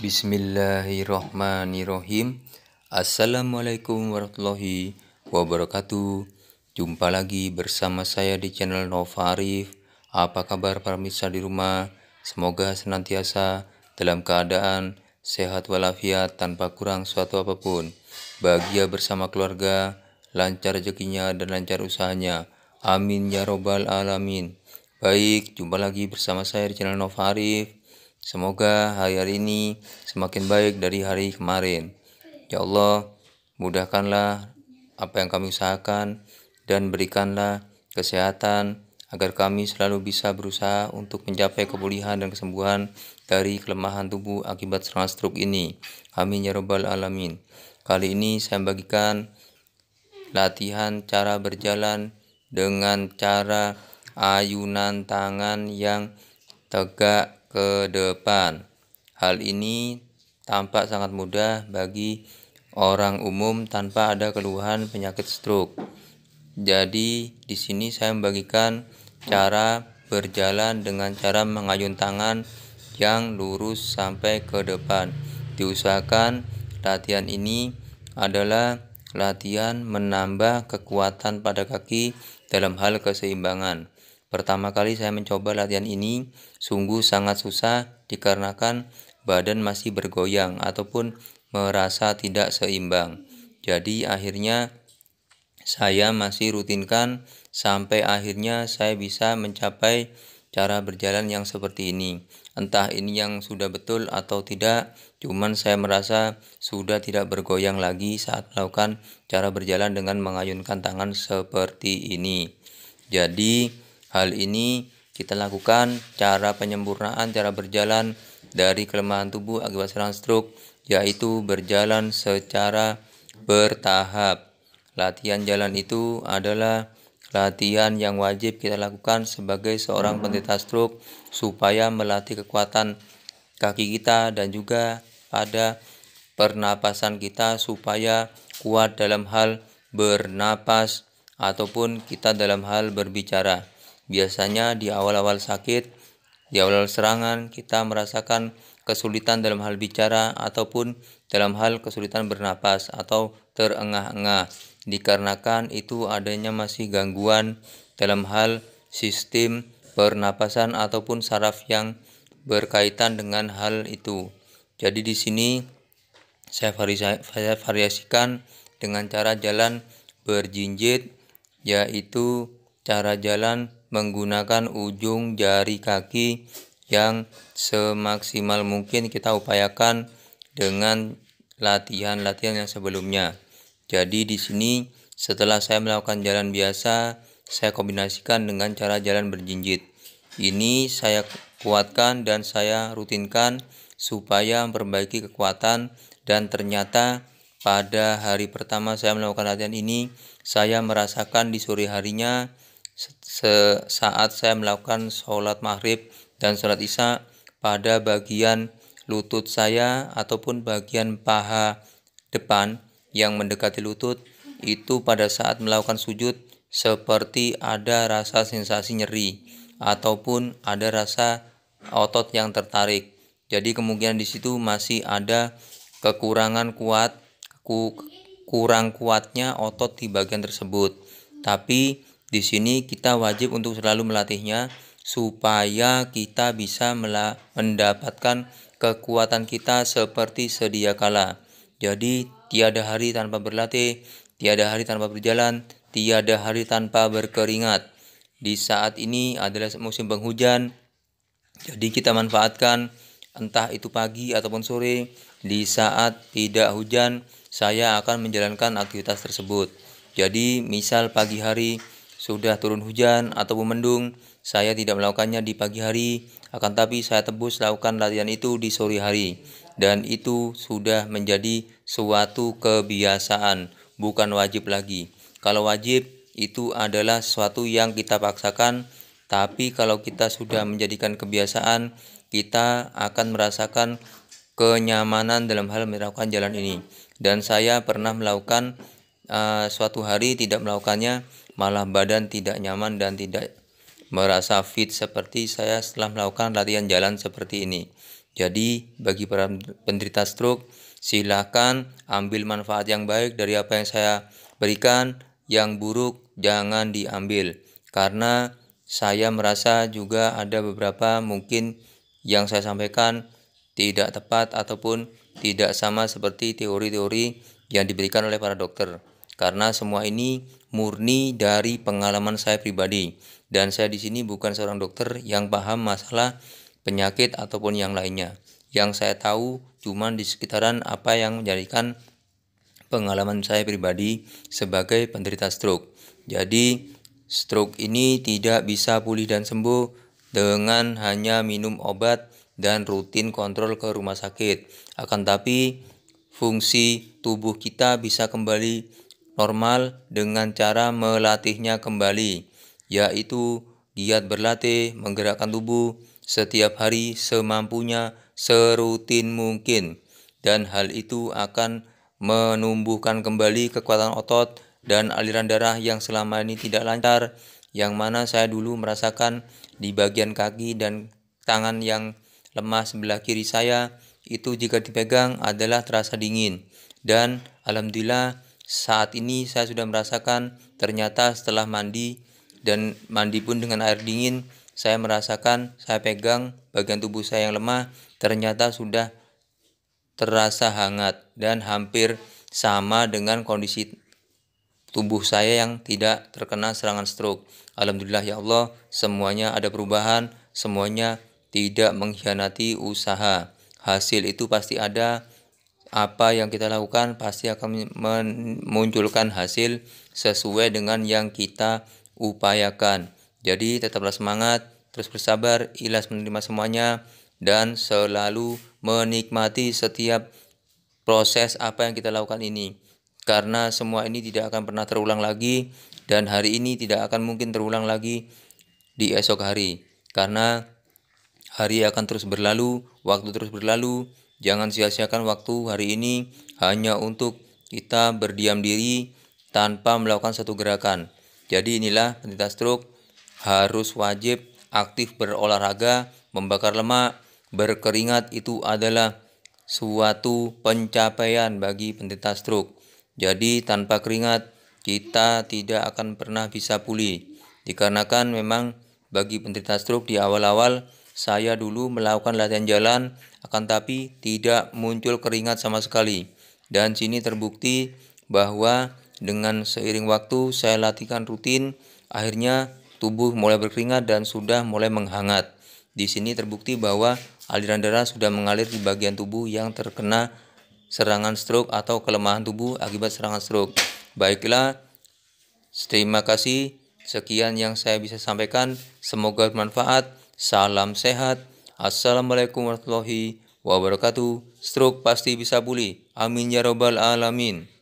Bismillahirrohmanirrohim Assalamualaikum warahmatullahi wabarakatuh Jumpa lagi bersama saya di channel Nova Arif Apa kabar para misa di rumah? Semoga senantiasa dalam keadaan sehat walafiat tanpa kurang suatu apapun Bahagia bersama keluarga, lancar rezekinya dan lancar usahanya Amin ya robbal alamin Baik, jumpa lagi bersama saya di channel Nova Arif Semoga hari-hari ini semakin baik dari hari kemarin. Ya Allah, mudahkanlah apa yang kami usahakan dan berikanlah kesehatan agar kami selalu bisa berusaha untuk mencapai kepulihan dan kesembuhan dari kelemahan tubuh akibat serangan stroke ini. Amin ya rabbal alamin. Kali ini saya bagikan latihan cara berjalan dengan cara ayunan tangan yang tegak ke depan. Hal ini tampak sangat mudah bagi orang umum tanpa ada keluhan penyakit stroke. Jadi, di sini saya membagikan cara berjalan dengan cara mengayun tangan yang lurus sampai ke depan. Diusahakan latihan ini adalah latihan menambah kekuatan pada kaki dalam hal keseimbangan. Pertama kali saya mencoba latihan ini, sungguh sangat susah dikarenakan badan masih bergoyang ataupun merasa tidak seimbang. Jadi akhirnya saya masih rutinkan sampai akhirnya saya bisa mencapai cara berjalan yang seperti ini. Entah ini yang sudah betul atau tidak, cuman saya merasa sudah tidak bergoyang lagi saat melakukan cara berjalan dengan mengayunkan tangan seperti ini. Jadi, Hal ini kita lakukan cara penyempurnaan cara berjalan dari kelemahan tubuh akibat serangan stroke, yaitu berjalan secara bertahap. Latihan jalan itu adalah latihan yang wajib kita lakukan sebagai seorang penderita stroke supaya melatih kekuatan kaki kita dan juga pada pernapasan kita supaya kuat dalam hal bernapas ataupun kita dalam hal berbicara. Biasanya di awal-awal sakit, di awal-awal serangan, kita merasakan kesulitan dalam hal bicara ataupun dalam hal kesulitan bernapas atau terengah-engah. Dikarenakan itu adanya masih gangguan dalam hal sistem pernapasan ataupun saraf yang berkaitan dengan hal itu. Jadi di sini saya, variasikan dengan cara jalan berjinjit yaitu cara jalan menggunakan ujung jari kaki yang semaksimal mungkin kita upayakan dengan latihan-latihan yang sebelumnya. Jadi di sini setelah saya melakukan jalan biasa, saya kombinasikan dengan cara jalan berjinjit. Ini saya kuatkan dan saya rutinkan supaya memperbaiki kekuatan dan ternyata pada hari pertama saya melakukan latihan ini, saya merasakan di sore harinya saat saya melakukan sholat maghrib dan sholat isya pada bagian lutut saya ataupun bagian paha depan yang mendekati lutut itu pada saat melakukan sujud seperti ada rasa sensasi nyeri ataupun ada rasa otot yang tertarik. Jadi kemungkinan di situ masih ada kekurangan kuat kurang kuatnya otot di bagian tersebut. Tapi di sini kita wajib untuk selalu melatihnya supaya kita bisa mendapatkan kekuatan kita seperti sedia kala. Jadi tiada hari tanpa berlatih, tiada hari tanpa berjalan, tiada hari tanpa berkeringat. Di saat ini adalah musim penghujan, jadi kita manfaatkan entah itu pagi ataupun sore. Di saat tidak hujan, saya akan menjalankan aktivitas tersebut. Jadi misal pagi hari sudah turun hujan atau mendung, saya tidak melakukannya di pagi hari, akan tapi saya tebus lakukan latihan itu di sore hari. Dan itu sudah menjadi suatu kebiasaan, bukan wajib lagi. Kalau wajib, itu adalah sesuatu yang kita paksakan, tapi kalau kita sudah menjadikan kebiasaan, kita akan merasakan kenyamanan dalam hal melakukan jalan ini. Dan saya pernah melakukan Eh, suatu hari tidak melakukannya malah badan tidak nyaman dan tidak merasa fit seperti saya setelah melakukan latihan jalan seperti ini. Jadi bagi para penderita stroke silahkan ambil manfaat yang baik dari apa yang saya berikan, yang buruk jangan diambil karena saya merasa juga ada beberapa mungkin yang saya sampaikan tidak tepat ataupun tidak sama seperti teori-teori yang diberikan oleh para dokter karena semua ini murni dari pengalaman saya pribadi dan saya di sini bukan seorang dokter yang paham masalah penyakit ataupun yang lainnya. Yang saya tahu cuma di sekitaran apa yang menjadikan pengalaman saya pribadi sebagai penderita stroke. Jadi, stroke ini tidak bisa pulih dan sembuh dengan hanya minum obat dan rutin kontrol ke rumah sakit. Akan tapi, fungsi tubuh kita bisa kembali normal dengan cara melatihnya kembali, yaitu giat berlatih, menggerakkan tubuh setiap hari semampunya serutin mungkin. Dan hal itu akan menumbuhkan kembali kekuatan otot dan aliran darah yang selama ini tidak lancar, yang mana saya dulu merasakan di bagian kaki dan tangan yang lemah sebelah kiri saya itu jika dipegang adalah terasa dingin dan alhamdulillah saat ini saya sudah merasakan ternyata setelah mandi dan mandi pun dengan air dingin saya merasakan saya pegang bagian tubuh saya yang lemah ternyata sudah terasa hangat dan hampir sama dengan kondisi tubuh saya yang tidak terkena serangan stroke. Alhamdulillah ya Allah, semuanya ada perubahan, semuanya tidak mengkhianati usaha. Hasil itu pasti ada, apa yang kita lakukan pasti akan memunculkan hasil sesuai dengan yang kita upayakan. Jadi tetaplah semangat, terus bersabar, ikhlas menerima semuanya, dan selalu menikmati setiap proses apa yang kita lakukan ini. Karena semua ini tidak akan pernah terulang lagi dan hari ini tidak akan mungkin terulang lagi di esok hari. Karena hari akan terus berlalu, waktu terus berlalu, Jangan sia-siakan waktu hari ini hanya untuk kita berdiam diri tanpa melakukan satu gerakan. Jadi inilah penderita stroke harus wajib aktif berolahraga, membakar lemak, berkeringat itu adalah suatu pencapaian bagi penderita stroke. Jadi tanpa keringat kita tidak akan pernah bisa pulih. Dikarenakan memang bagi penderita stroke di awal-awal saya dulu melakukan latihan jalan, akan tapi tidak muncul keringat sama sekali. Dan sini terbukti bahwa dengan seiring waktu saya latihkan rutin, akhirnya tubuh mulai berkeringat dan sudah mulai menghangat. Di sini terbukti bahwa aliran darah sudah mengalir di bagian tubuh yang terkena serangan stroke atau kelemahan tubuh akibat serangan stroke. Baiklah, terima kasih. Sekian yang saya bisa sampaikan. Semoga bermanfaat. Salam sehat. Assalamualaikum warahmatullahi wabarakatuh. Stroke pasti bisa pulih. Amin ya robbal alamin.